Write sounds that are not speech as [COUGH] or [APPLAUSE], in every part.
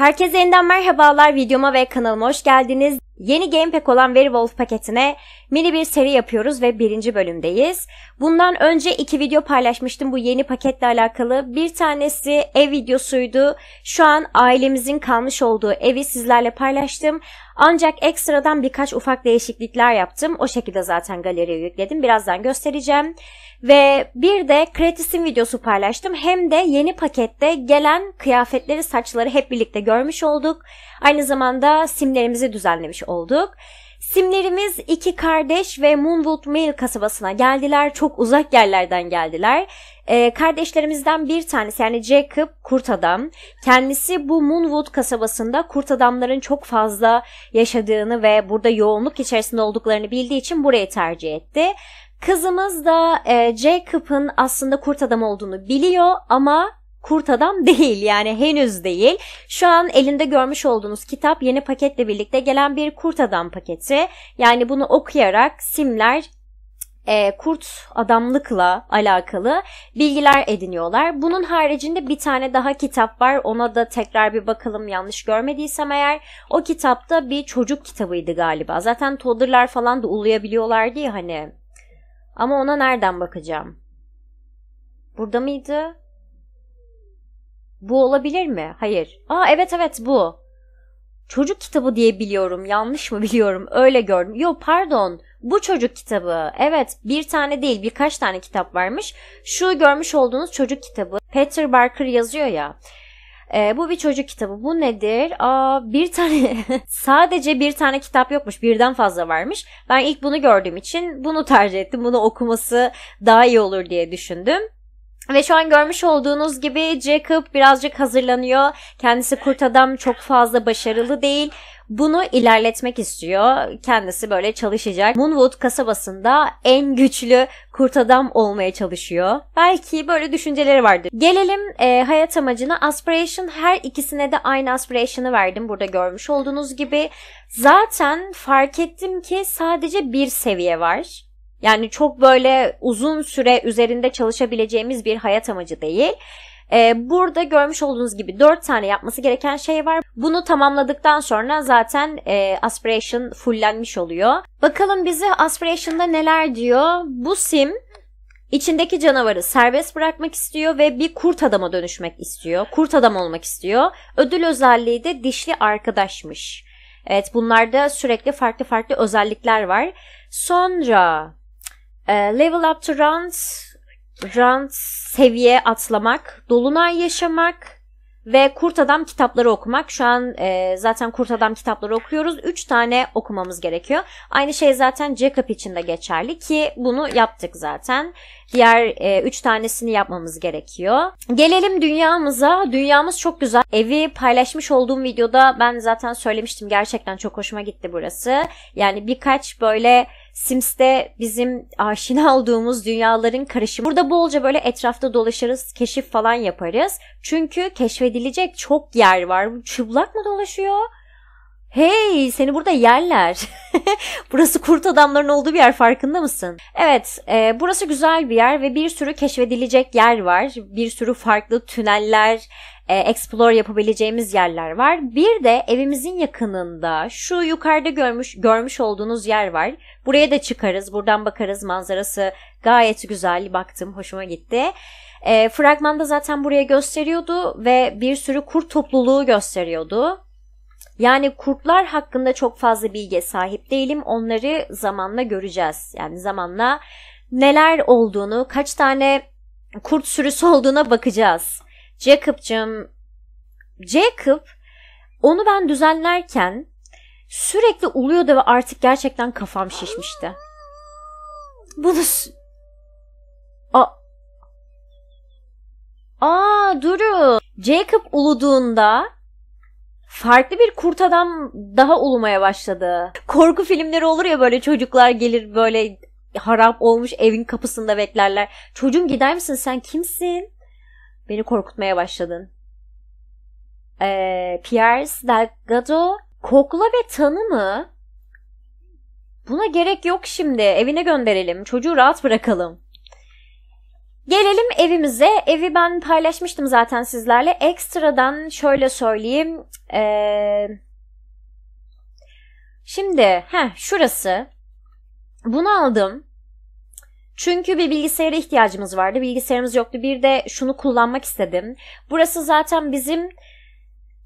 Herkese yeniden merhabalar. Videoma ve kanalıma hoş geldiniz. Yeni Game Pack olan Verivolf paketine mini bir seri yapıyoruz ve birinci bölümdeyiz. Bundan önce iki video paylaşmıştım bu yeni paketle alakalı. Bir tanesi ev videosuydu. Şu an ailemizin kalmış olduğu evi sizlerle paylaştım. Ancak ekstradan birkaç ufak değişiklikler yaptım. O şekilde zaten galeriye yükledim. Birazdan göstereceğim. Ve bir de Kretis'in videosu paylaştım. Hem de yeni pakette gelen kıyafetleri, saçları hep birlikte görmüş olduk. Aynı zamanda simlerimizi düzenlemiş olduk. Simlerimiz iki kardeş ve Moonwood Mill kasabasına geldiler. Çok uzak yerlerden geldiler. Ee, kardeşlerimizden bir tanesi yani Jacob kurt adam. Kendisi bu Moonwood kasabasında kurt adamların çok fazla yaşadığını ve burada yoğunluk içerisinde olduklarını bildiği için burayı tercih etti. Kızımız da e, Jacob'ın aslında kurt adam olduğunu biliyor ama kurt adam [LAUGHS] değil yani henüz değil. Şu an elinde görmüş olduğunuz kitap yeni paketle birlikte gelen bir kurt adam paketi. Yani bunu okuyarak simler e, kurt adamlıkla alakalı bilgiler ediniyorlar. Bunun haricinde bir tane daha kitap var. Ona da tekrar bir bakalım yanlış görmediysem eğer. O kitapta bir çocuk kitabıydı galiba. Zaten toddlerlar falan da uluyabiliyorlardı ya hani. Ama ona nereden bakacağım? Burada mıydı? Bu olabilir mi? Hayır. Aa evet evet bu. Çocuk kitabı diye biliyorum. Yanlış mı [LAUGHS] biliyorum? Öyle gördüm. Yo pardon. Bu çocuk kitabı. Evet bir tane değil birkaç tane kitap varmış. Şu görmüş olduğunuz çocuk kitabı. Peter Barker yazıyor ya. E, bu bir çocuk kitabı. Bu nedir? Aa, bir tane [LAUGHS] sadece bir tane kitap yokmuş. Birden fazla varmış. Ben ilk bunu gördüğüm için bunu tercih ettim. Bunu okuması daha iyi olur diye düşündüm. Ve şu an görmüş olduğunuz gibi Jacob birazcık hazırlanıyor. Kendisi kurt adam çok fazla başarılı değil. Bunu ilerletmek istiyor. Kendisi böyle çalışacak. Moonwood kasabasında en güçlü kurt adam olmaya çalışıyor. Belki böyle düşünceleri vardır. Gelelim e, hayat amacına. Aspiration her ikisine de aynı aspiration'ı verdim. Burada görmüş olduğunuz gibi. Zaten fark ettim ki sadece bir seviye var. Yani çok böyle uzun süre üzerinde çalışabileceğimiz bir hayat amacı değil. Ee, burada görmüş olduğunuz gibi 4 tane yapması gereken şey var. Bunu tamamladıktan sonra zaten e, Aspiration fullenmiş oluyor. Bakalım bizi Aspiration'da neler diyor. Bu sim içindeki canavarı serbest bırakmak istiyor ve bir kurt adama dönüşmek istiyor. Kurt adam olmak istiyor. Ödül özelliği de dişli arkadaşmış. Evet bunlarda sürekli farklı farklı özellikler var. Sonra e, level up to round, round seviye atlamak, dolunay yaşamak ve Kurt Adam kitapları okumak. Şu an e, zaten Kurt Adam kitapları okuyoruz. Üç tane okumamız gerekiyor. Aynı şey zaten Jacob için de geçerli ki bunu yaptık zaten. Diğer e, üç tanesini yapmamız gerekiyor. Gelelim dünyamıza. Dünyamız çok güzel. Evi paylaşmış olduğum videoda ben zaten söylemiştim. Gerçekten çok hoşuma gitti burası. Yani birkaç böyle Sims'te bizim aşina olduğumuz dünyaların karışımı. Burada bolca böyle etrafta dolaşırız, keşif falan yaparız. Çünkü keşfedilecek çok yer var. Çıplak mı dolaşıyor? Hey seni burada yerler. [LAUGHS] burası kurt adamların olduğu bir yer farkında mısın? Evet e, burası güzel bir yer ve bir sürü keşfedilecek yer var. Bir sürü farklı tüneller, e, explore yapabileceğimiz yerler var. Bir de evimizin yakınında şu yukarıda görmüş görmüş olduğunuz yer var. Buraya da çıkarız. Buradan bakarız. Manzarası gayet güzel. Baktım. Hoşuma gitti. E, fragmanda zaten buraya gösteriyordu ve bir sürü kurt topluluğu gösteriyordu. Yani kurtlar hakkında çok fazla bilgi sahip değilim. Onları zamanla göreceğiz. Yani zamanla neler olduğunu, kaç tane kurt sürüsü olduğuna bakacağız. Jacob'cığım Jacob onu ben düzenlerken sürekli uluyordu ve artık gerçekten kafam şişmişti. Bunu A Aa Duru. Jacob uluduğunda farklı bir kurt adam daha ulumaya başladı. Korku filmleri olur ya böyle çocuklar gelir böyle harap olmuş evin kapısında beklerler. Çocuğum gider misin sen kimsin? Beni korkutmaya başladın. Ee, Pierce Delgado kokla ve tanı mı? Buna gerek yok şimdi. Evine gönderelim. Çocuğu rahat bırakalım. Gelelim evimize. Evi ben paylaşmıştım zaten sizlerle. Ekstradan şöyle söyleyeyim. Ee, şimdi heh, şurası. Bunu aldım. Çünkü bir bilgisayara ihtiyacımız vardı. Bilgisayarımız yoktu. Bir de şunu kullanmak istedim. Burası zaten bizim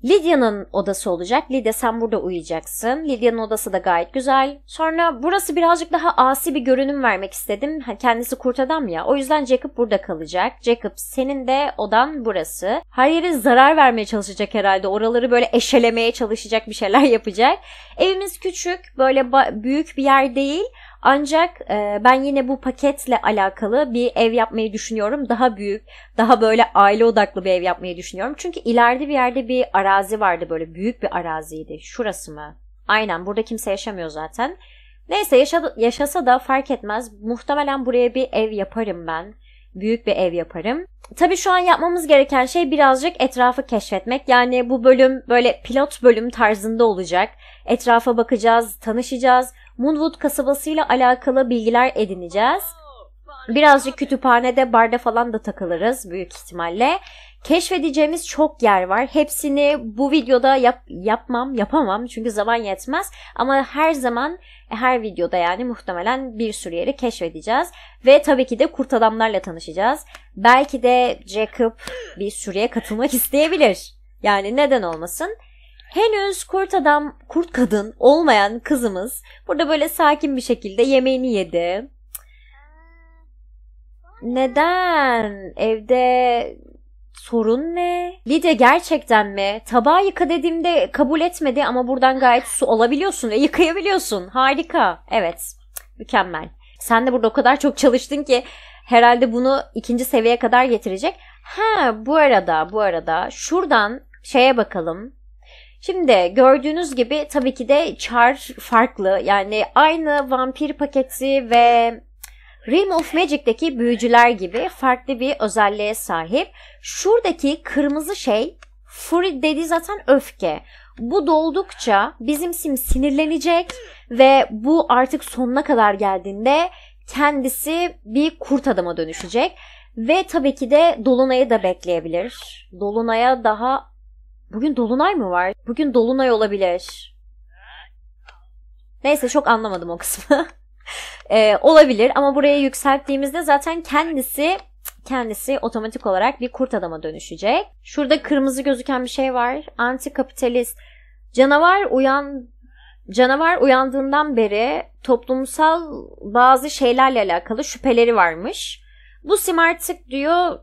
Lidya'nın odası olacak. Lidya sen burada uyuyacaksın. Lidya'nın odası da gayet güzel. Sonra burası birazcık daha asi bir görünüm vermek istedim. Kendisi kurt adam ya. O yüzden Jacob burada kalacak. Jacob senin de odan burası. Her yere zarar vermeye çalışacak herhalde. Oraları böyle eşelemeye çalışacak bir şeyler [LAUGHS] yapacak. Evimiz küçük. Böyle büyük bir yer değil. Ancak e, ben yine bu paketle alakalı bir ev yapmayı düşünüyorum. Daha büyük, daha böyle aile odaklı bir ev yapmayı düşünüyorum. Çünkü ileride bir yerde bir arazi vardı böyle büyük bir araziydi. Şurası mı? Aynen burada kimse yaşamıyor zaten. Neyse yaşa, yaşasa da fark etmez. Muhtemelen buraya bir ev yaparım ben. Büyük bir ev yaparım. Tabii şu an yapmamız gereken şey birazcık etrafı keşfetmek. Yani bu bölüm böyle pilot bölüm tarzında olacak. Etrafa bakacağız, tanışacağız. Moonwood kasabasıyla alakalı bilgiler edineceğiz. Birazcık kütüphanede, barda falan da takılırız büyük ihtimalle. Keşfedeceğimiz çok yer var. Hepsini bu videoda yap, yapmam, yapamam çünkü zaman yetmez. Ama her zaman, her videoda yani muhtemelen bir sürü yeri keşfedeceğiz. Ve tabii ki de kurt adamlarla tanışacağız. Belki de Jacob bir sürüye katılmak [LAUGHS] isteyebilir. Yani neden olmasın? Henüz kurt adam, kurt kadın olmayan kızımız burada böyle sakin bir şekilde yemeğini yedi. Neden? Evde sorun ne? Lidya gerçekten mi? Tabağı yıka dediğimde kabul etmedi ama buradan gayet su alabiliyorsun ve yıkayabiliyorsun. Harika. Evet. Mükemmel. Sen de burada o kadar çok çalıştın ki herhalde bunu ikinci seviyeye kadar getirecek. Ha bu arada bu arada şuradan şeye bakalım. Şimdi gördüğünüz gibi tabii ki de Char farklı. Yani aynı vampir paketi ve Realm of Magic'teki büyücüler gibi farklı bir özelliğe sahip. Şuradaki kırmızı şey Fury dedi zaten öfke. Bu doldukça bizim sim sinirlenecek ve bu artık sonuna kadar geldiğinde kendisi bir kurt adama dönüşecek. Ve tabii ki de Dolunay'ı da bekleyebilir. Dolunay'a daha Bugün dolunay mı var? Bugün dolunay olabilir. Neyse çok anlamadım o kısmı. [LAUGHS] e, olabilir ama buraya yükselttiğimizde zaten kendisi kendisi otomatik olarak bir kurt adama dönüşecek. Şurada kırmızı gözüken bir şey var. Antikapitalist. Canavar uyan canavar uyandığından beri toplumsal bazı şeylerle alakalı şüpheleri varmış. Bu sim artık diyor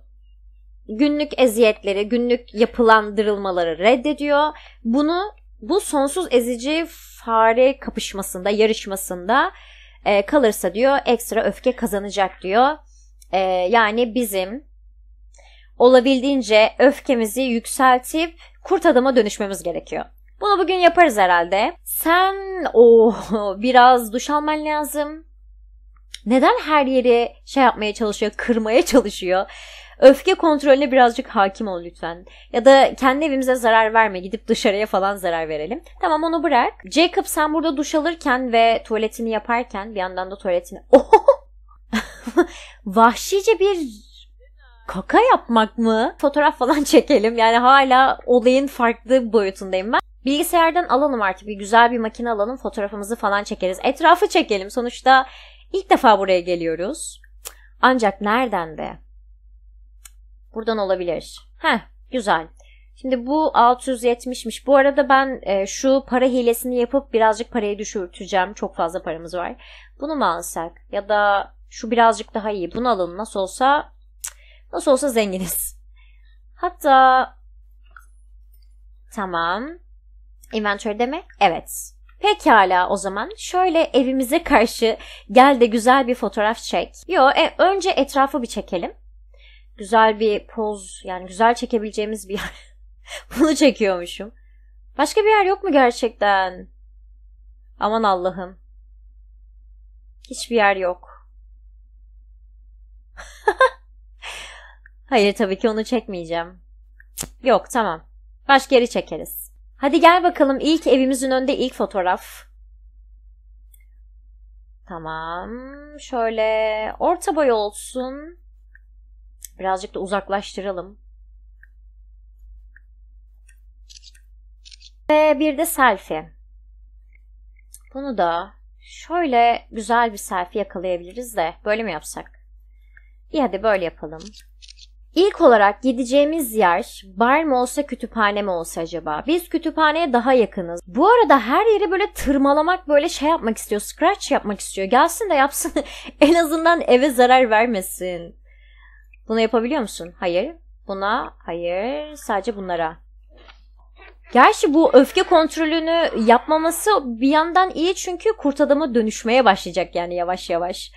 günlük eziyetleri, günlük yapılandırılmaları reddediyor. Bunu bu sonsuz ezici fare kapışmasında, yarışmasında e, kalırsa diyor ekstra öfke kazanacak diyor. E, yani bizim olabildiğince öfkemizi yükseltip kurt adama dönüşmemiz gerekiyor. Bunu bugün yaparız herhalde. Sen o oh, biraz duş alman lazım. Neden her yeri şey yapmaya çalışıyor, kırmaya çalışıyor? Öfke kontrolüne birazcık hakim ol lütfen. Ya da kendi evimize zarar verme gidip dışarıya falan zarar verelim. Tamam onu bırak. Jacob sen burada duş alırken ve tuvaletini yaparken bir yandan da tuvaletini... [LAUGHS] Vahşice bir kaka yapmak mı? Fotoğraf falan [LAUGHS] çekelim. Yani hala olayın farklı boyutundayım ben. Bilgisayardan alalım artık bir güzel bir makine alalım fotoğrafımızı falan çekeriz. Etrafı çekelim sonuçta ilk defa buraya geliyoruz. Ancak nereden de Buradan olabilir. Heh güzel. Şimdi bu 670'miş. Bu arada ben e, şu para hilesini yapıp birazcık parayı düşürteceğim. Çok fazla paramız var. Bunu mu alsak? Ya da şu birazcık daha iyi. Bunu alın. Nasıl olsa nasıl olsa zenginiz. Hatta tamam. Inventörde deme. Evet. Pekala o zaman şöyle evimize karşı gel de güzel bir fotoğraf çek. Yo e, önce etrafı bir çekelim güzel bir poz yani güzel çekebileceğimiz bir yer. [LAUGHS] Bunu çekiyormuşum. Başka bir yer yok mu gerçekten? Aman Allah'ım. Hiçbir yer yok. [LAUGHS] Hayır tabii ki onu çekmeyeceğim. Yok tamam. Başka yeri çekeriz. Hadi gel bakalım ilk evimizin önünde ilk fotoğraf. Tamam. Şöyle orta boy olsun. Birazcık da uzaklaştıralım. Ve bir de selfie. Bunu da şöyle güzel bir selfie yakalayabiliriz de böyle mi yapsak? İyi hadi böyle yapalım. İlk olarak gideceğimiz yer bar mı olsa kütüphane mi olsa acaba? Biz kütüphaneye daha yakınız. Bu arada her yeri böyle tırmalamak böyle şey yapmak istiyor. Scratch yapmak istiyor. Gelsin de yapsın. [LAUGHS] en azından eve zarar vermesin. Bunu yapabiliyor musun? Hayır. Buna, hayır. Sadece bunlara. Gerçi bu öfke kontrolünü yapmaması bir yandan iyi çünkü kurt adama dönüşmeye başlayacak yani yavaş yavaş.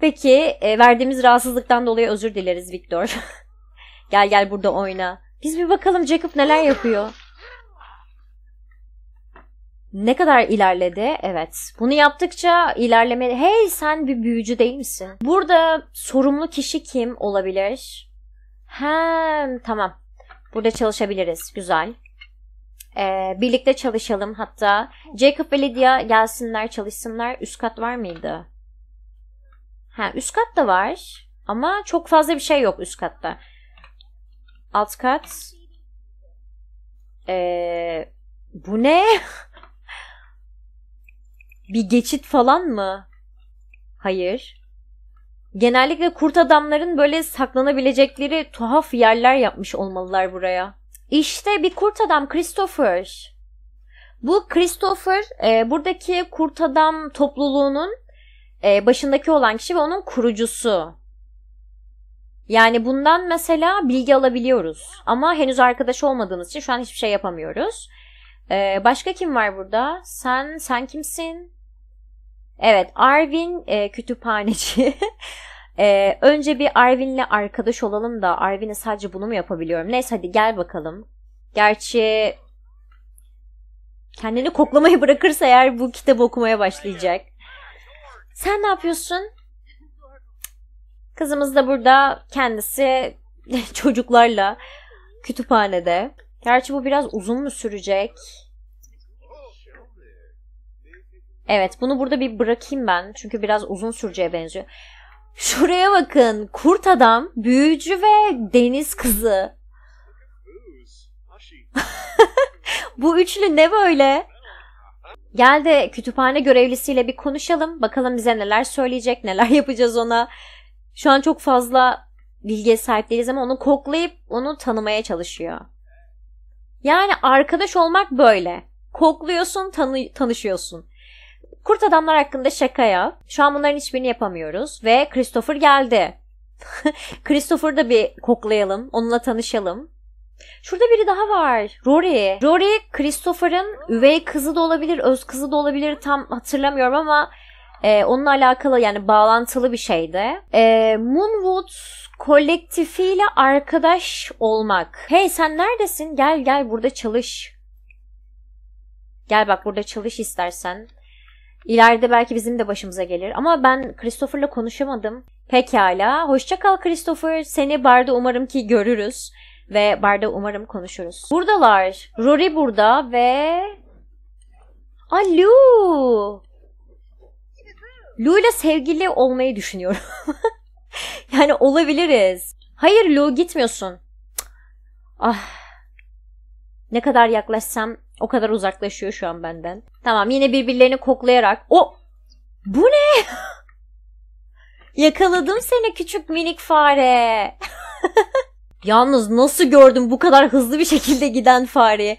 Peki e, verdiğimiz rahatsızlıktan dolayı özür dileriz Victor. [LAUGHS] gel gel burada oyna. Biz bir bakalım Jacob neler yapıyor ne kadar ilerledi? Evet. Bunu yaptıkça ilerleme... Hey sen bir büyücü değil misin? Burada sorumlu kişi kim olabilir? Hem tamam. Burada çalışabiliriz. Güzel. Ee, birlikte çalışalım hatta. Jacob ve Lydia gelsinler çalışsınlar. Üst kat var mıydı? Ha üst kat da var. Ama çok fazla bir şey yok üst katta. Alt kat. Ee, bu ne? [LAUGHS] Bir geçit falan mı? Hayır. Genellikle kurt adamların böyle saklanabilecekleri tuhaf yerler yapmış olmalılar buraya. İşte bir kurt adam Christopher. Bu Christopher e, buradaki kurt adam topluluğunun e, başındaki olan kişi ve onun kurucusu. Yani bundan mesela bilgi alabiliyoruz. Ama henüz arkadaş olmadığımız için şu an hiçbir şey yapamıyoruz. Ee, başka kim var burada? Sen, sen kimsin? Evet Arvin e, kütüphaneci. [LAUGHS] e, önce bir Arvin'le arkadaş olalım da Arvin'e sadece bunu mu yapabiliyorum? Neyse hadi gel bakalım. Gerçi kendini koklamayı [LAUGHS] bırakırsa eğer bu kitabı okumaya başlayacak. Sen ne yapıyorsun? Kızımız da burada kendisi [LAUGHS] çocuklarla kütüphanede. Gerçi bu biraz uzun mu sürecek? Evet bunu burada bir bırakayım ben. Çünkü biraz uzun süreceğe benziyor. Şuraya bakın. Kurt adam, büyücü ve deniz kızı. [LAUGHS] Bu üçlü ne böyle? Gel de kütüphane görevlisiyle bir konuşalım. Bakalım bize neler söyleyecek, neler [LAUGHS] yapacağız ona. Şu an çok fazla bilgiye sahip değiliz ama onu koklayıp onu tanımaya çalışıyor. Yani arkadaş olmak böyle. Kokluyorsun, tanı tanışıyorsun. Kurt adamlar hakkında şakaya. Şu an bunların hiçbirini yapamıyoruz. Ve Christopher geldi. [LAUGHS] Christopher'da bir koklayalım. Onunla tanışalım. Şurada biri daha var. Rory. Rory Christopher'ın üvey kızı da olabilir, öz kızı da olabilir. Tam hatırlamıyorum ama e, onunla alakalı yani bağlantılı bir şeydi. E, Moonwood kolektifiyle arkadaş olmak. Hey sen neredesin? Gel gel burada çalış. Gel bak burada çalış istersen. İleride belki bizim de başımıza gelir. Ama ben Christopher'la konuşamadım. Pekala. Hoşça kal Christopher. Seni barda umarım ki görürüz. Ve barda umarım konuşuruz. Buradalar. Rory burada ve... Alo. Lou ile sevgili olmayı düşünüyorum. [LAUGHS] yani olabiliriz. Hayır Lou gitmiyorsun. Ah. Ne kadar yaklaşsam o kadar uzaklaşıyor şu an benden. Tamam yine birbirlerini koklayarak. O! Bu ne? [LAUGHS] Yakaladım seni küçük minik fare. [LAUGHS] Yalnız nasıl gördüm bu kadar hızlı bir şekilde giden fareyi?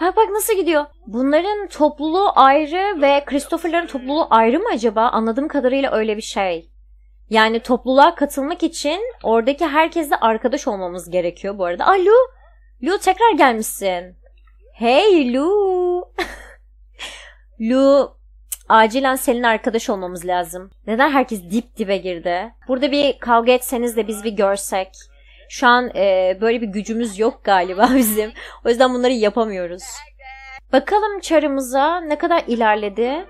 Bak bak nasıl gidiyor. Bunların topluluğu ayrı ve Christopher'ların topluluğu ayrı mı acaba? Anladığım kadarıyla öyle bir şey. Yani topluluğa katılmak için oradaki herkesle arkadaş olmamız gerekiyor bu arada. alo, Lu! Lu tekrar gelmişsin. Hey Lu. [LAUGHS] Lu acilen senin arkadaş olmamız lazım. Neden herkes dip dibe girdi? Burada bir kavga etseniz de biz bir görsek. Şu an e, böyle bir gücümüz yok galiba [LAUGHS] bizim. O yüzden bunları yapamıyoruz. Bakalım çarımıza ne kadar ilerledi.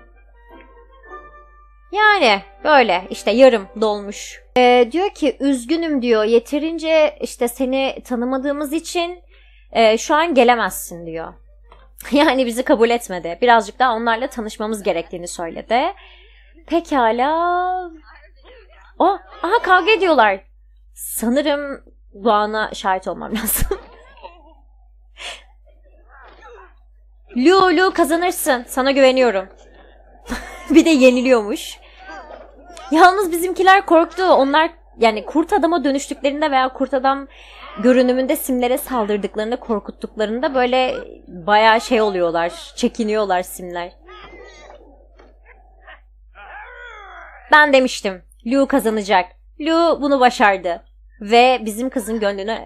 Yani böyle işte yarım dolmuş. E, diyor ki üzgünüm diyor yeterince işte seni tanımadığımız için e, şu an gelemezsin diyor. [LAUGHS] Yani bizi kabul etmedi. Birazcık daha onlarla tanışmamız gerektiğini söyledi. Pekala. O, oh, aha kavga ediyorlar. Sanırım bu ana şahit olmam [LAUGHS] lazım. Lu Lu kazanırsın. Sana güveniyorum. [LAUGHS] bir de yeniliyormuş. Yalnız bizimkiler korktu. Onlar yani kurt adama dönüştüklerinde veya kurt adam görünümünde simlere saldırdıklarında korkuttuklarında böyle bayağı şey oluyorlar. Çekiniyorlar simler. Ben demiştim. Lou kazanacak. Lou bunu başardı. Ve bizim kızın gönlünü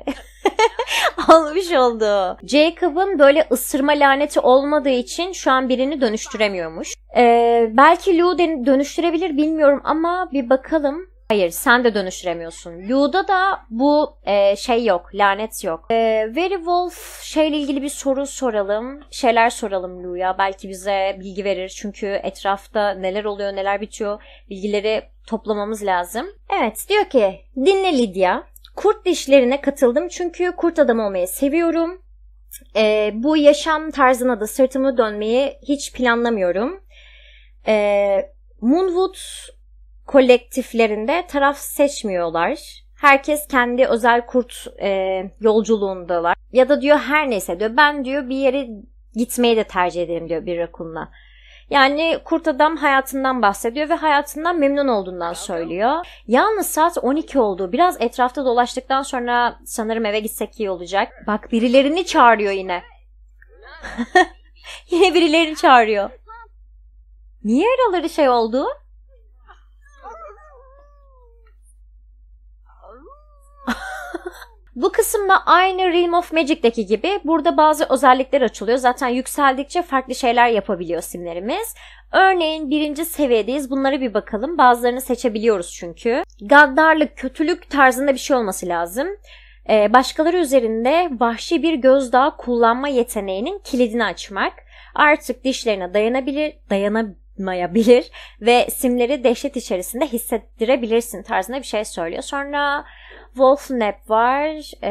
[LAUGHS] almış oldu. Jacob'ın böyle ısırma laneti olmadığı için şu an birini dönüştüremiyormuş. Ee, belki Lou dönüştürebilir bilmiyorum ama bir bakalım. Hayır sen de dönüştüremiyorsun. Lu'da da bu e, şey yok lanet yok. E, Very Wolf şeyle ilgili bir soru soralım. Şeyler soralım Lu'ya belki bize bilgi verir. Çünkü etrafta neler oluyor neler bitiyor bilgileri toplamamız lazım. Evet diyor ki dinle Lydia. Kurt dişlerine katıldım çünkü kurt adam olmayı seviyorum. E, bu yaşam tarzına da sırtımı dönmeyi hiç planlamıyorum. E, Moonwood kolektiflerinde taraf seçmiyorlar. Herkes kendi özel kurt e, yolculuğundalar. Ya da diyor her neyse diyor ben diyor bir yere gitmeyi de tercih ederim diyor bir rakunla. Yani kurt adam hayatından bahsediyor ve hayatından memnun olduğundan söylüyor. Yalnız saat 12 oldu. Biraz etrafta dolaştıktan sonra sanırım eve gitsek iyi olacak. Bak birilerini çağırıyor yine. [LAUGHS] yine birilerini çağırıyor. Niye araları şey oldu? Bu kısımda aynı Realm of Magic'deki gibi burada bazı özellikler açılıyor. Zaten yükseldikçe farklı şeyler yapabiliyor simlerimiz. Örneğin birinci seviyedeyiz. Bunlara bir bakalım. Bazılarını seçebiliyoruz çünkü. Gaddarlık, kötülük tarzında bir şey olması lazım. Ee, başkaları üzerinde vahşi bir gözdağı kullanma yeteneğinin kilidini açmak. Artık dişlerine dayanabilir, dayanamayabilir ve simleri dehşet içerisinde hissettirebilirsin tarzında bir şey söylüyor. Sonra Wolfsnap var. E,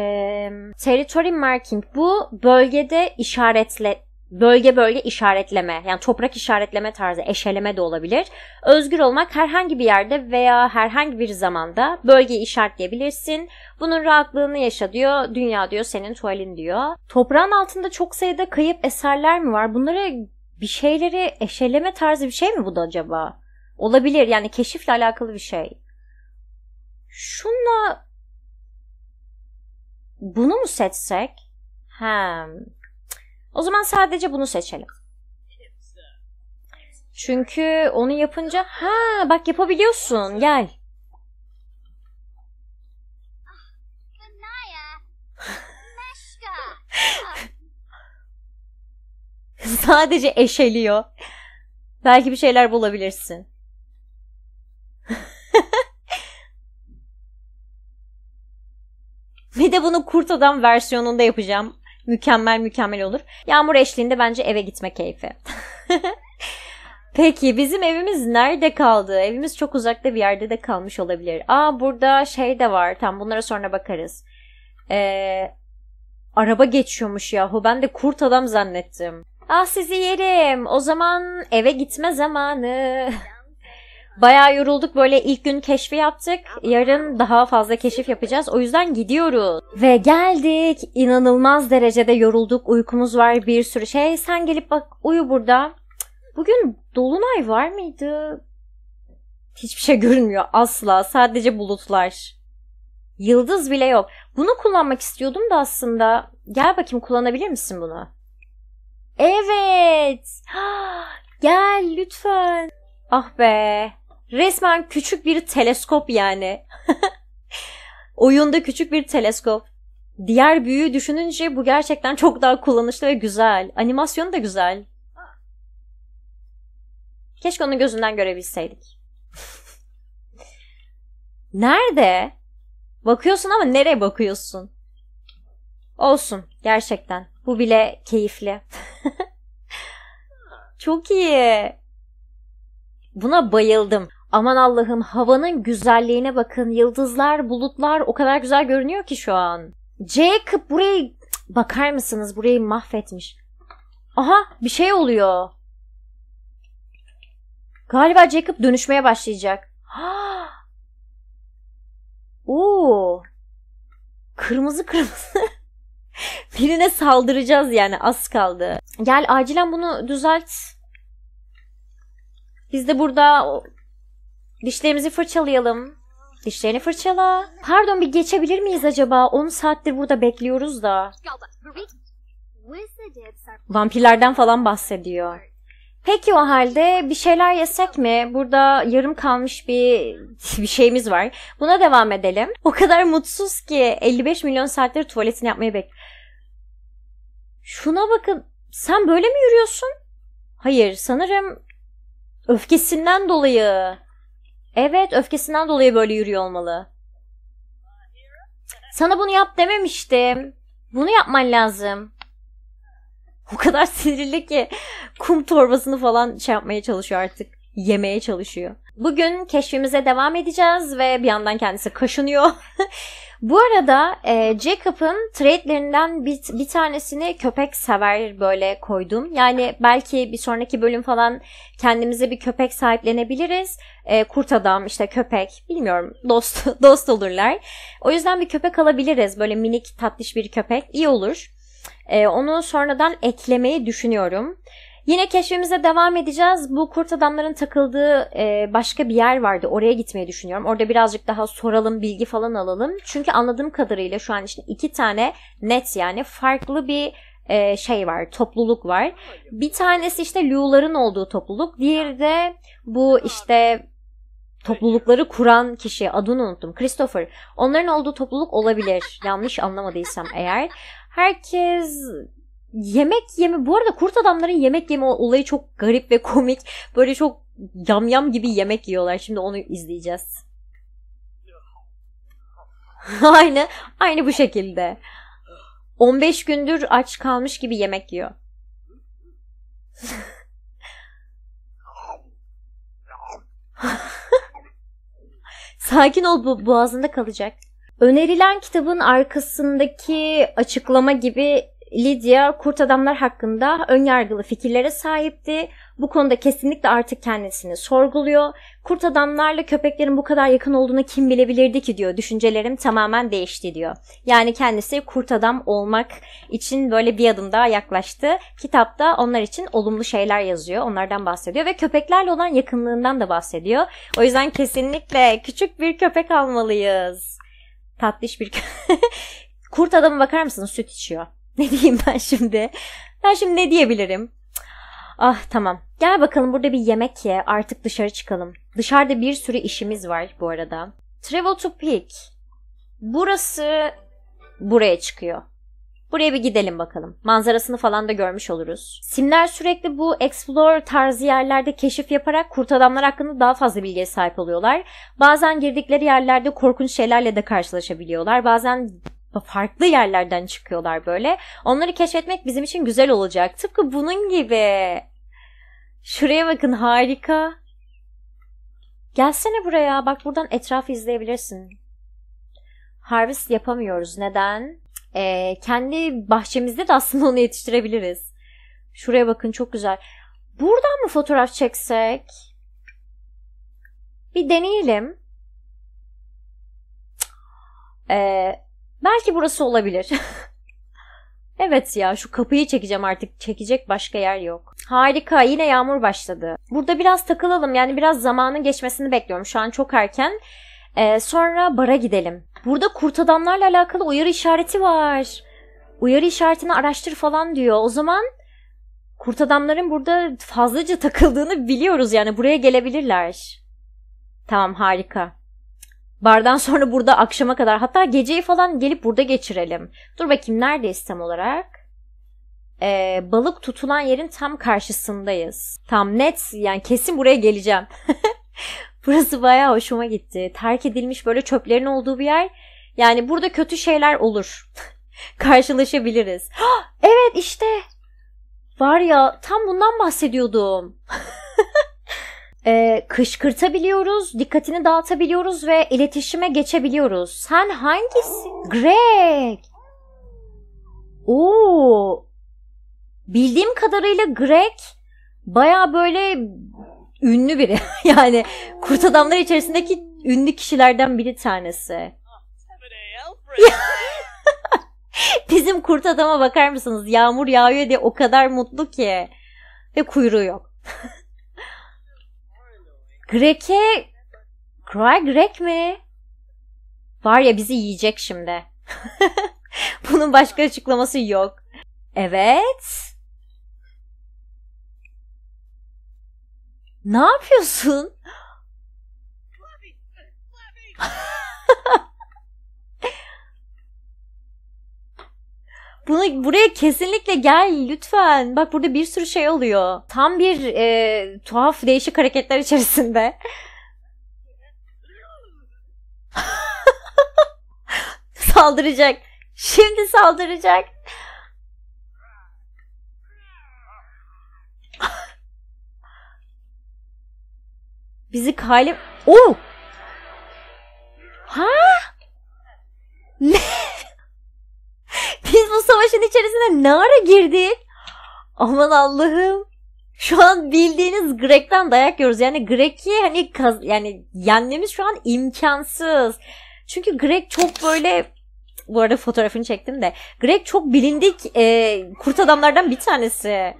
territory marking bu bölgede işaretle bölge bölge işaretleme yani toprak işaretleme tarzı eşeleme de olabilir. Özgür olmak herhangi bir yerde veya herhangi bir zamanda bölgeyi işaretleyebilirsin. Bunun rahatlığını yaşa diyor. Dünya diyor senin tuvalin diyor. Toprağın altında çok sayıda kayıp eserler mi var? Bunları bir şeyleri eşeleme tarzı bir şey mi bu da acaba? Olabilir yani keşifle alakalı bir şey. Şunla bunu mu seçsek? Hem. O zaman sadece bunu seçelim. Çünkü onu yapınca ha bak yapabiliyorsun gel. [LAUGHS] sadece eşeliyor. Belki bir şeyler bulabilirsin. [LAUGHS] Ve de bunu Kurt Adam versiyonunda yapacağım. Mükemmel mükemmel olur. Yağmur eşliğinde bence eve gitme keyfi. [LAUGHS] Peki bizim evimiz nerede kaldı? Evimiz çok uzakta bir yerde de kalmış olabilir. Aa burada şey de var. Tam bunlara sonra bakarız. Ee, araba geçiyormuş yahu. Ben de kurt adam zannettim. Ah sizi yerim. O zaman eve gitme zamanı. [LAUGHS] Bayağı yorulduk böyle ilk gün keşfi yaptık. Yarın daha fazla keşif yapacağız. O yüzden gidiyoruz. Ve geldik. İnanılmaz derecede yorulduk. Uykumuz var bir sürü şey. Sen gelip bak uyu burada. Bugün dolunay var mıydı? Hiçbir şey görünmüyor asla. Sadece bulutlar. Yıldız bile yok. Bunu kullanmak istiyordum da aslında. Gel bakayım kullanabilir misin bunu? Evet. [GASPS] Gel lütfen. Ah be. Resmen küçük bir teleskop yani. [LAUGHS] Oyunda küçük bir teleskop. Diğer büyüğü düşününce bu gerçekten çok daha kullanışlı ve güzel. Animasyonu da güzel. Keşke onun gözünden görebilseydik. [LAUGHS] Nerede? Bakıyorsun ama nereye bakıyorsun? Olsun gerçekten. Bu bile keyifli. [LAUGHS] çok iyi. Buna bayıldım aman Allah'ım havanın güzelliğine bakın. Yıldızlar, bulutlar o kadar güzel görünüyor ki şu an. Jacob burayı bakar mısınız? Burayı mahvetmiş. Aha bir şey oluyor. Galiba Jacob dönüşmeye başlayacak. Ha! [GASPS] Oo! Kırmızı kırmızı. [LAUGHS] Birine saldıracağız yani az kaldı. Gel acilen bunu düzelt. Biz de burada Dişlerimizi fırçalayalım. Dişlerini fırçala. Pardon bir geçebilir miyiz acaba? 10 saattir burada bekliyoruz da. Vampirlerden falan bahsediyor. Peki o halde bir şeyler yesek mi? Burada yarım kalmış bir [LAUGHS] bir şeyimiz var. Buna devam edelim. O kadar mutsuz ki 55 milyon saattir tuvaletini yapmaya bek. Şuna bakın. Sen böyle mi yürüyorsun? Hayır, sanırım öfkesinden dolayı Evet öfkesinden dolayı böyle yürüyor olmalı. Sana bunu yap dememiştim. Bunu yapman lazım. O kadar [LAUGHS] sinirli ki kum torbasını falan şey yapmaya çalışıyor artık. Yemeye çalışıyor. Bugün keşfimize devam edeceğiz ve bir yandan kendisi kaşınıyor. [LAUGHS] Bu arada e, Jacob'ın trade'lerinden bir, bir tanesini köpek sever böyle koydum. Yani belki bir sonraki bölüm falan kendimize bir köpek sahiplenebiliriz. E, kurt adam işte köpek bilmiyorum dost [LAUGHS] dost olurlar. O yüzden bir köpek alabiliriz böyle minik tatlış bir köpek iyi olur. E, onu sonradan eklemeyi düşünüyorum. Yine keşfimize devam edeceğiz. Bu kurt adamların takıldığı e, başka bir yer vardı. Oraya gitmeyi düşünüyorum. Orada birazcık daha soralım, bilgi falan alalım. Çünkü anladığım kadarıyla şu an işte iki tane net yani farklı bir e, şey var, topluluk var. Bir tanesi işte Lu'ların olduğu topluluk. Diğeri de bu işte toplulukları kuran kişi adını unuttum. Christopher. Onların olduğu topluluk olabilir. Yanlış anlamadıysam eğer. Herkes yemek yeme bu arada kurt adamların yemek yeme olayı çok garip ve komik. Böyle çok yamyam gibi yemek yiyorlar. Şimdi onu izleyeceğiz. [LAUGHS] aynı aynı bu şekilde. 15 gündür aç kalmış gibi yemek yiyor. [LAUGHS] Sakin ol bu boğazında kalacak. Önerilen kitabın arkasındaki açıklama gibi Lydia kurt adamlar hakkında önyargılı fikirlere sahipti. Bu konuda kesinlikle artık kendisini sorguluyor. Kurt adamlarla köpeklerin bu kadar yakın olduğunu kim bilebilirdi ki diyor. Düşüncelerim tamamen değişti diyor. Yani kendisi kurt adam olmak için böyle bir adım daha yaklaştı. Kitapta onlar için olumlu şeyler yazıyor. Onlardan bahsediyor ve köpeklerle olan yakınlığından da bahsediyor. O yüzden kesinlikle küçük bir köpek almalıyız. Tatlış bir [LAUGHS] kurt adama bakar mısınız? Süt içiyor. [LAUGHS] Ne diyeyim ben şimdi? Ben şimdi ne diyebilirim? Ah tamam. Gel bakalım burada bir yemek ye. Artık dışarı çıkalım. Dışarıda bir sürü işimiz var bu arada. Travel to Peak. Burası buraya çıkıyor. Buraya bir gidelim bakalım. Manzarasını falan da görmüş oluruz. Simler sürekli bu explore tarzı yerlerde keşif yaparak kurt adamlar hakkında daha fazla bilgiye sahip oluyorlar. Bazen girdikleri yerlerde korkunç şeylerle de karşılaşabiliyorlar. Bazen farklı yerlerden çıkıyorlar böyle. Onları keşfetmek bizim için güzel olacak. Tıpkı bunun gibi. Şuraya bakın harika. Gelsene buraya. Bak buradan etrafı izleyebilirsin. Harvest yapamıyoruz. Neden? Ee, kendi bahçemizde de aslında onu yetiştirebiliriz. Şuraya bakın çok güzel. Buradan mı fotoğraf çeksek? Bir deneyelim. Ee, Belki burası olabilir. [LAUGHS] evet ya şu kapıyı çekeceğim artık. Çekecek başka yer yok. Harika yine yağmur başladı. Burada biraz takılalım yani biraz zamanın geçmesini bekliyorum. Şu an çok erken. Ee, sonra bara gidelim. Burada kurt adamlarla alakalı uyarı işareti var. Uyarı işaretini araştır falan diyor. O zaman kurt adamların burada fazlaca [LAUGHS] takıldığını biliyoruz yani buraya gelebilirler. Tamam harika bardan sonra burada akşama kadar hatta geceyi falan gelip burada geçirelim. Dur bakayım neredeyiz tam olarak? Ee, balık tutulan yerin tam karşısındayız. Tam net yani kesin buraya geleceğim. [LAUGHS] Burası bayağı hoşuma gitti. Terk edilmiş böyle çöplerin olduğu bir yer. Yani burada kötü şeyler olur. [LAUGHS] Karşılaşabiliriz. Ah, evet işte. Var ya tam bundan bahsediyordum. [LAUGHS] e, kışkırtabiliyoruz, dikkatini dağıtabiliyoruz ve iletişime geçebiliyoruz. Sen hangisi? Greg. Oo. Bildiğim kadarıyla Greg baya böyle ünlü biri. [LAUGHS] yani kurt adamlar içerisindeki ünlü kişilerden biri tanesi. [LAUGHS] Bizim kurt adama bakar mısınız? Yağmur yağıyor diye o kadar mutlu ki. Ve kuyruğu yok. [LAUGHS] Grek'e Cry Grek mi? Var ya bizi yiyecek şimdi. [LAUGHS] Bunun başka açıklaması yok. Evet. Ne yapıyorsun? [LAUGHS] Bunu buraya kesinlikle gel lütfen. Bak burada bir sürü şey oluyor. Tam bir e, tuhaf değişik hareketler içerisinde. [LAUGHS] saldıracak. Şimdi saldıracak. [LAUGHS] Bizi kalim... Oo. Oh! Ha? Ne? savaşın içerisine ne ara girdik? Aman Allah'ım. Şu an bildiğiniz Grek'ten dayak yiyoruz. Yani Grek'i hani kaz yani yenmemiz şu an imkansız. Çünkü Grek çok böyle bu arada fotoğrafını çektim de Grek çok bilindik e, kurt adamlardan bir tanesi.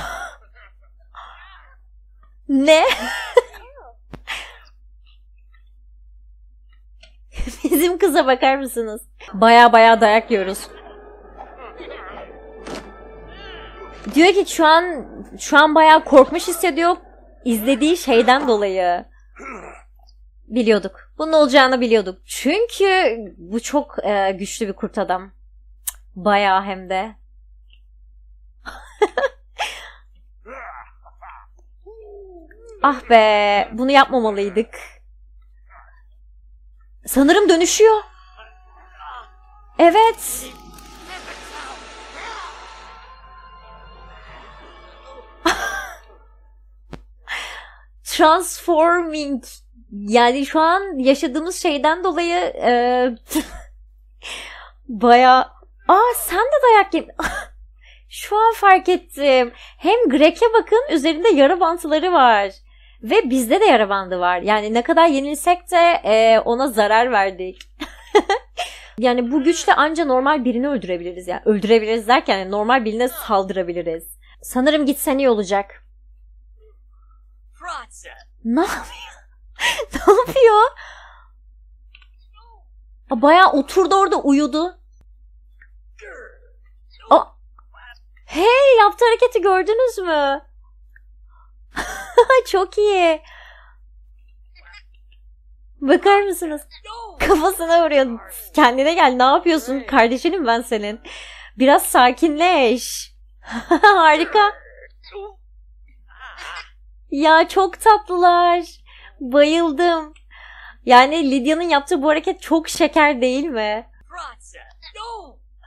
[LAUGHS] ne? Bizim kıza bakar mısınız? Baya baya dayak yiyoruz. Diyor ki şu an şu an baya korkmuş hissediyor izlediği şeyden dolayı. Biliyorduk. Bunun olacağını biliyorduk. Çünkü bu çok e, güçlü bir kurt adam. Baya hem de. [LAUGHS] ah be, bunu yapmamalıydık. Sanırım dönüşüyor. Evet. [LAUGHS] Transforming. Yani şu an yaşadığımız şeyden dolayı e, [LAUGHS] baya... Aa sen de dayak yedin. [LAUGHS] şu an fark ettim. Hem Greg'e bakın üzerinde yara bantıları var. Ve bizde de yara var. Yani ne kadar yenilsek de e, ona zarar verdik. [LAUGHS] yani bu güçle anca normal birini öldürebiliriz. Yani öldürebiliriz derken yani normal birine saldırabiliriz. Sanırım gitsen iyi olacak. ne yapıyor? [LAUGHS] ne yapıyor? Baya oturdu orada uyudu. Hey yaptığı hareketi gördünüz mü? [LAUGHS] [LAUGHS] Çok iyi. Bakar mısınız? Kafasına vuruyor. Kendine gel. Ne yapıyorsun? Kardeşinim ben senin. Biraz sakinleş. [LAUGHS] Harika. Ya çok tatlılar. Bayıldım. Yani Lydia'nın yaptığı bu hareket çok şeker değil mi?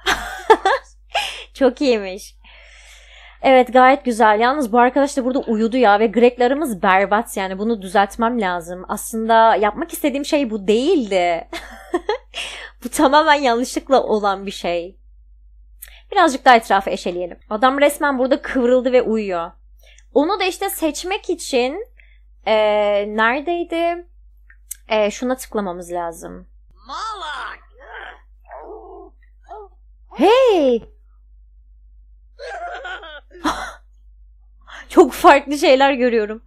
[LAUGHS] çok iyiymiş. Evet gayet güzel. Yalnız bu arkadaş da burada uyudu ya ve Greklarımız berbat yani bunu düzeltmem lazım. Aslında yapmak istediğim şey bu değildi. [LAUGHS] bu tamamen yanlışlıkla olan bir şey. Birazcık daha etrafı eşeleyelim. Adam resmen burada kıvrıldı ve uyuyor. Onu da işte seçmek için e, neredeydi? E, şuna tıklamamız lazım. Malak. Hey! [LAUGHS] Çok farklı şeyler görüyorum.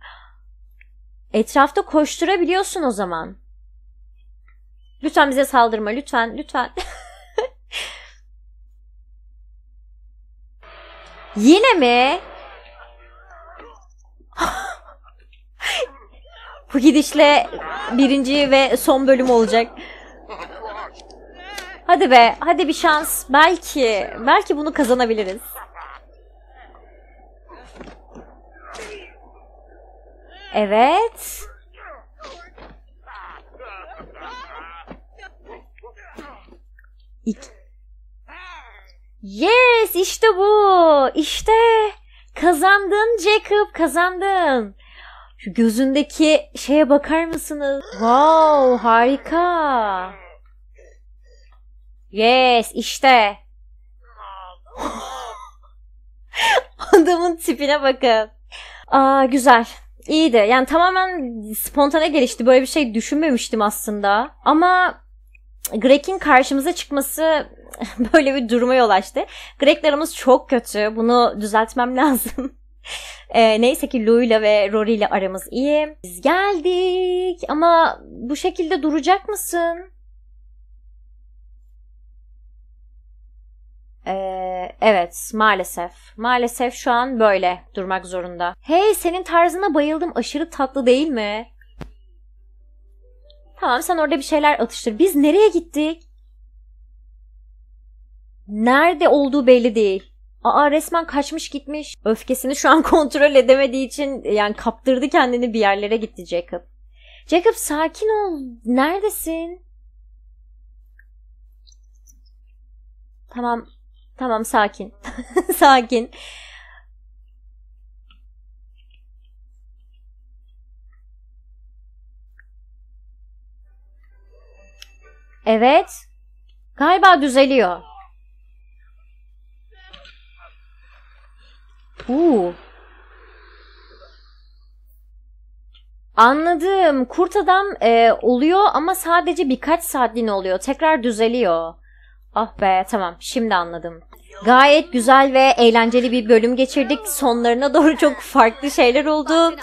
Etrafta koşturabiliyorsun o zaman. Lütfen bize saldırma. Lütfen, lütfen. [LAUGHS] Yine mi? [LAUGHS] Bu gidişle birinci ve son bölüm olacak. Hadi be, hadi bir şans. Belki, belki bunu kazanabiliriz. Evet. İki. Yes işte bu. İşte kazandın Jacob kazandın. Şu gözündeki şeye bakar mısınız? Wow harika. Yes işte. [LAUGHS] Adamın tipine bakın. Aa güzel. İyiydi. Yani tamamen spontane gelişti. Böyle bir şey düşünmemiştim aslında. Ama Greg'in karşımıza çıkması [LAUGHS] böyle bir duruma yol açtı. Greg'le çok kötü. Bunu düzeltmem [LAUGHS] lazım. E, neyse ki Lou'yla ve Rory'yle aramız iyi. Biz geldik ama bu şekilde duracak mısın? Ee, evet maalesef. Maalesef şu an böyle durmak zorunda. Hey senin tarzına bayıldım aşırı tatlı değil mi? Tamam sen orada bir şeyler atıştır. Biz nereye gittik? Nerede olduğu belli değil. Aa resmen kaçmış gitmiş. Öfkesini şu an [LAUGHS] kontrol edemediği için yani kaptırdı kendini bir yerlere gitti Jacob. Jacob sakin ol. Neredesin? Tamam Tamam sakin. [LAUGHS] sakin. Evet. Galiba düzeliyor. Uuu. Anladım. Kurt adam e, oluyor ama sadece birkaç saatliğine oluyor. Tekrar düzeliyor. Ah be tamam şimdi anladım. Gayet güzel ve eğlenceli bir bölüm geçirdik. Sonlarına doğru çok farklı şeyler oldu.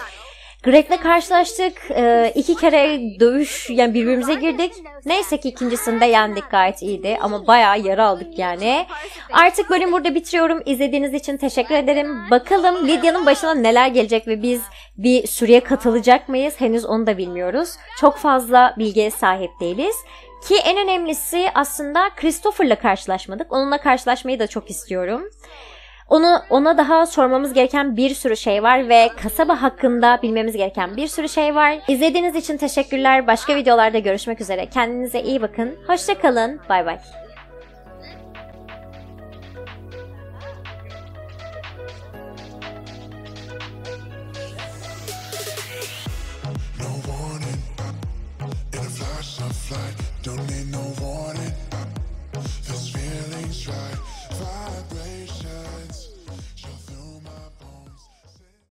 Greg'le karşılaştık. Ee, iki kere dövüş yani birbirimize girdik. Neyse ki ikincisinde yendik gayet iyiydi ama bayağı yara aldık yani. Artık bölüm burada bitiriyorum. İzlediğiniz için teşekkür ederim. Bakalım Lydia'nın başına neler gelecek ve biz bir süreye katılacak mıyız? Henüz onu da bilmiyoruz. Çok fazla bilgiye sahip değiliz. Ki en önemlisi aslında Christopher'la karşılaşmadık. Onunla karşılaşmayı da çok istiyorum. Onu ona daha sormamız gereken bir sürü şey var ve kasaba hakkında bilmemiz gereken bir sürü şey var. İzlediğiniz için teşekkürler. Başka videolarda görüşmek üzere. Kendinize iyi bakın. Hoşça kalın. Bay bay.